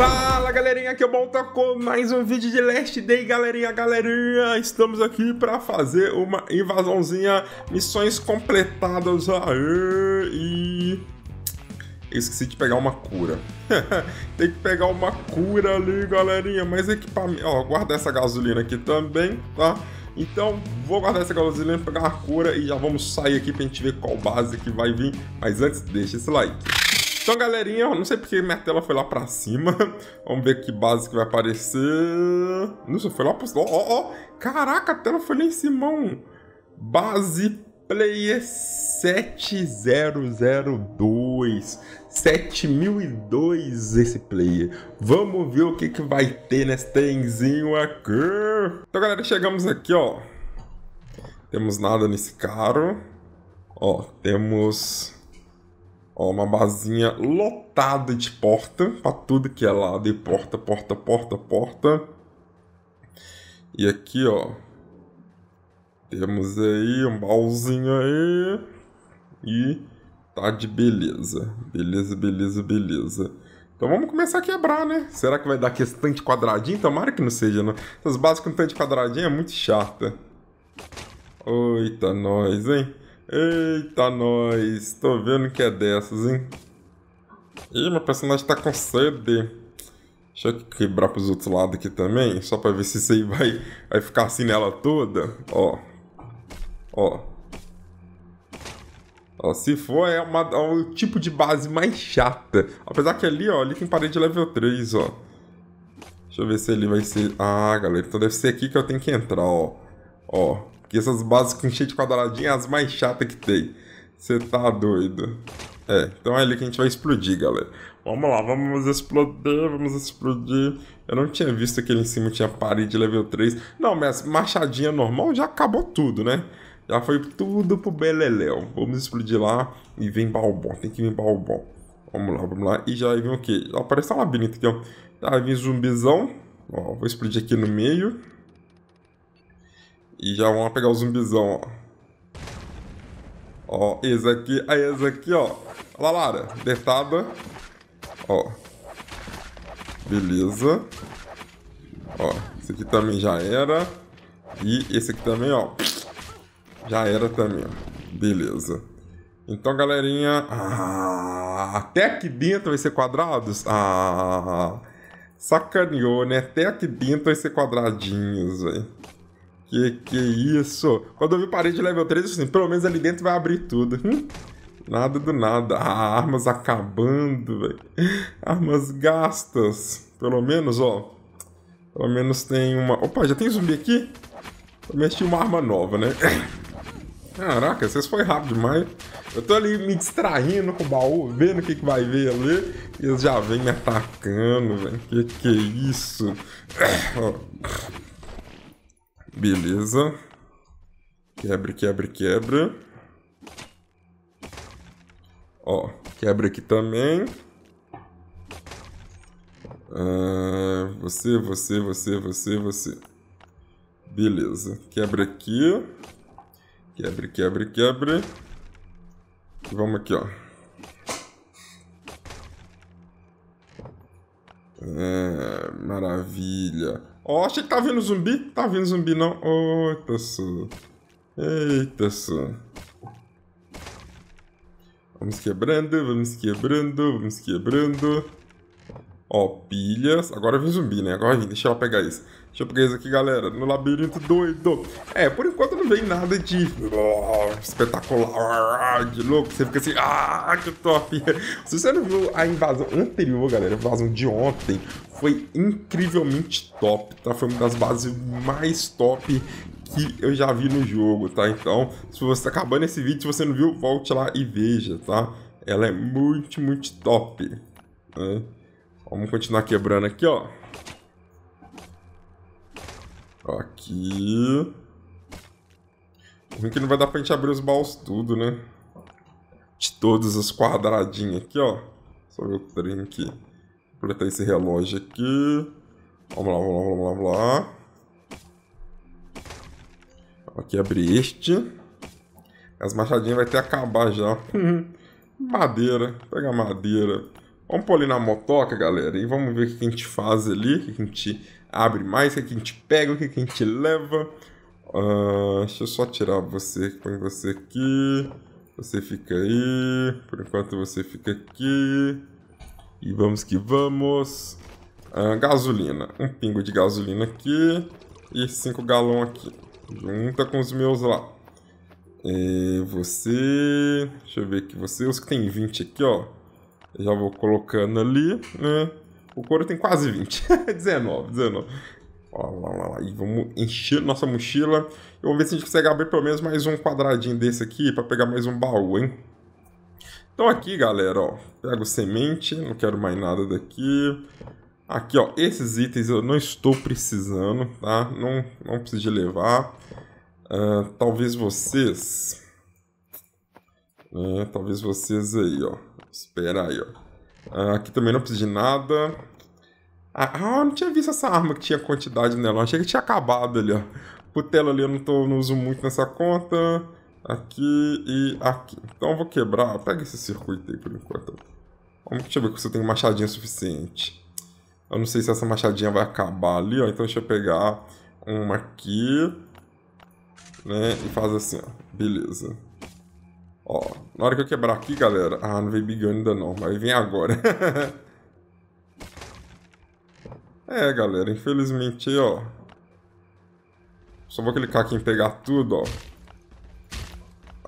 Fala galerinha, aqui é o com mais um vídeo de Last Day, galerinha, galerinha, estamos aqui para fazer uma invasãozinha, missões completadas aí e... Eu esqueci de pegar uma cura. Tem que pegar uma cura ali, galerinha, mas equipamento... Ó, guardar essa gasolina aqui também, tá? Então, vou guardar essa gasolina, pegar uma cura e já vamos sair aqui pra gente ver qual base que vai vir. Mas antes, deixa esse like. Então, galerinha, não sei porque minha tela foi lá pra cima. Vamos ver que base que vai aparecer. Nossa, foi lá pro... Ó, ó, ó. Caraca, a tela foi lá em cima. Base Player 7002. 7002 esse player. Vamos ver o que, que vai ter nesse trenzinho aqui. Então, galera, chegamos aqui, ó. Temos nada nesse carro. Ó, temos Ó, uma basinha lotada de porta, para tudo que é lado, e porta, porta, porta, porta. E aqui, ó, temos aí um baúzinho aí, e tá de beleza, beleza, beleza, beleza. Então vamos começar a quebrar, né? Será que vai dar aquele tanque quadradinho? Tomara que não seja, não. Essas bases com tanque quadradinho é muito chata. Eita, nós, hein? Eita, nós. Tô vendo que é dessas, hein? Ih, meu personagem tá com sede. Deixa eu quebrar pros outros lados aqui também, só pra ver se isso aí vai, vai ficar assim nela toda. Ó. Ó. Ó, se for, é, uma, é o tipo de base mais chata. Apesar que ali, ó, ali tem parede level 3, ó. Deixa eu ver se ele vai ser... Ah, galera, então deve ser aqui que eu tenho que entrar, ó. Ó. Porque essas bases com cheio de quadradinhas é as mais chatas que tem. Você tá doido. É, então é ali que a gente vai explodir, galera. Vamos lá, vamos explodir, vamos explodir. Eu não tinha visto que ali em cima tinha parede level 3. Não, mas machadinha normal já acabou tudo, né? Já foi tudo pro beleléu. Vamos explodir lá e vem balbom. Tem que vir balbom. Vamos lá, vamos lá. E já vem o quê? Já aparece um labirinto aqui, ó. Já vem zumbizão. Ó, vou explodir aqui no meio. E já vamos pegar o zumbizão, ó. Ó, esse aqui, aí esse aqui, ó. Olha lá, Lara, deitada. Ó. Beleza. Ó, esse aqui também já era. E esse aqui também, ó. Já era também, ó. Beleza. Então, galerinha... Ah, até aqui dentro vai ser quadrados? Ah... Sacaneou, né? Até aqui dentro vai ser quadradinhos, velho. Que que isso? Quando eu vi parede level 3, eu assim, pelo menos ali dentro vai abrir tudo. Nada do nada. Ah, armas acabando, velho. Armas gastas. Pelo menos, ó. Pelo menos tem uma... Opa, já tem zumbi aqui? Eu menos uma arma nova, né? Caraca, vocês foi rápido demais. Eu tô ali me distraindo com o baú, vendo o que, que vai ver ali. E eles já vêm me atacando, velho. Que que é isso? Beleza. Quebra, quebra, quebra. Ó, quebra aqui também. você, você, você, você, você. Beleza. Quebra aqui. Quebra, quebra, quebra. E vamos aqui, ó. Ah, maravilha. Ó, oh, achei que tá vindo zumbi. Tá vindo zumbi, não. Oh, eita, su. Eita, su. Vamos quebrando, vamos quebrando, vamos quebrando. Ó, pilhas. Agora vem zumbi, né? Agora vem, deixa eu pegar isso. Deixa eu pegar isso aqui, galera. No labirinto doido. É, por enquanto não vem nada de espetacular, ah, de louco. Você fica assim, ah, que top. Se você não viu a invasão anterior, galera, a invasão de ontem, foi incrivelmente top, tá? Foi uma das bases mais top que eu já vi no jogo, tá? Então, se você tá acabando esse vídeo, se você não viu, volte lá e veja, tá? Ela é muito, muito top. Né? Vamos continuar quebrando aqui, ó. Aqui. Ruim é que não vai dar pra gente abrir os baús tudo, né? De todos os quadradinhos aqui, ó. Só ver o trem aqui. Completar esse relógio aqui. Vamos lá, vamos lá, vamos lá, vamos lá. Aqui abre este. As machadinhas vai ter que acabar já. madeira. Pega madeira. Vamos pôr ali na motoca, galera, e vamos ver o que a gente faz ali, o que a gente abre mais, o que a gente pega, o que a gente leva. Uh, deixa eu só tirar você, põe você aqui. Você fica aí. Por enquanto você fica aqui. E vamos que vamos. Uh, gasolina. Um pingo de gasolina aqui. E cinco galão aqui. Junta com os meus lá. E é, você. Deixa eu ver aqui. Você, os que tem 20 aqui, ó já vou colocando ali, né? O couro tem quase 20. 19, 19. lá, lá, lá. E vamos encher nossa mochila. Eu vou ver se a gente consegue abrir pelo menos mais um quadradinho desse aqui para pegar mais um baú, hein? Então aqui, galera, ó. Pego semente, não quero mais nada daqui. Aqui, ó. Esses itens eu não estou precisando, tá? Não, não preciso de levar. Uh, talvez vocês... Né, talvez vocês aí, ó Espera aí, ó. Ah, aqui também não precisa de nada. Ah, ah, eu não tinha visto essa arma que tinha quantidade nela. Achei que tinha acabado ali, ó. Putela ali eu não, tô, não uso muito nessa conta. Aqui e aqui. Então eu vou quebrar. Pega esse circuito aí por enquanto. Vamos, deixa eu ver se eu tenho machadinha suficiente. Eu não sei se essa machadinha vai acabar ali, ó. Então deixa eu pegar uma aqui. Né, e faz assim, ó. Beleza. Ó, na hora que eu quebrar aqui, galera... Ah, não veio Big Gun ainda não, mas vem agora. é, galera, infelizmente, ó... Só vou clicar aqui em pegar tudo, ó.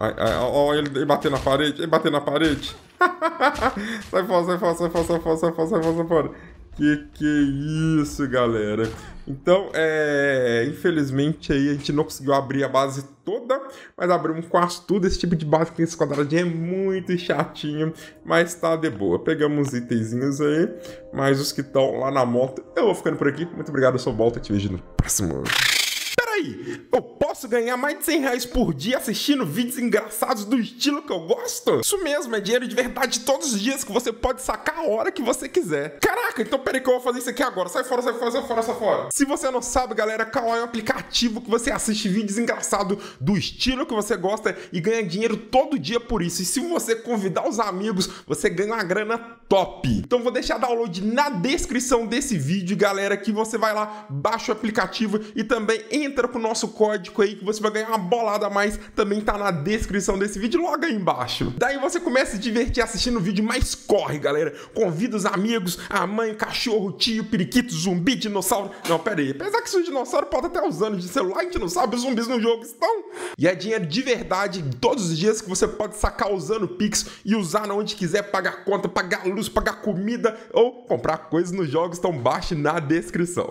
Ai, ai, ó, ele, ele bateu na parede, ele bateu na parede. sai fora, sai fora, sai fora, sai fora, sai fora, sai fora, sai fora que que é isso, galera? Então, é, infelizmente aí a gente não conseguiu abrir a base toda, mas abrimos quase tudo. Esse tipo de base que esse quadradinho é muito chatinho, mas tá de boa. Pegamos itenzinhos aí, mas os que estão lá na moto, eu vou ficando por aqui. Muito obrigado, eu sou o Balta, te vejo no próximo. Peraí, eu posso posso ganhar mais de 100 reais por dia assistindo vídeos engraçados do estilo que eu gosto? Isso mesmo, é dinheiro de verdade todos os dias que você pode sacar a hora que você quiser. Caraca, então peraí que eu vou fazer isso aqui agora. Sai fora, sai fora, sai fora, sai fora. Se você não sabe, galera, Kawai é um aplicativo que você assiste vídeos engraçados do estilo que você gosta e ganha dinheiro todo dia por isso. E se você convidar os amigos, você ganha uma grana top. Então vou deixar download na descrição desse vídeo, galera, que você vai lá, baixa o aplicativo e também entra com o nosso código que você vai ganhar uma bolada a mais, também tá na descrição desse vídeo, logo aí embaixo. Daí você começa a se divertir assistindo o vídeo, mas corre, galera. Convida os amigos, a mãe, cachorro, tio, periquito, zumbi, dinossauro. Não, pera aí. Apesar que se dinossauro pode até os anos de celular, a gente não sabe, os zumbis no jogo estão. E é dinheiro de verdade, todos os dias que você pode sacar usando o Pix e usar na onde quiser, pagar conta, pagar luz, pagar comida ou comprar coisas nos jogos, estão baixo na descrição.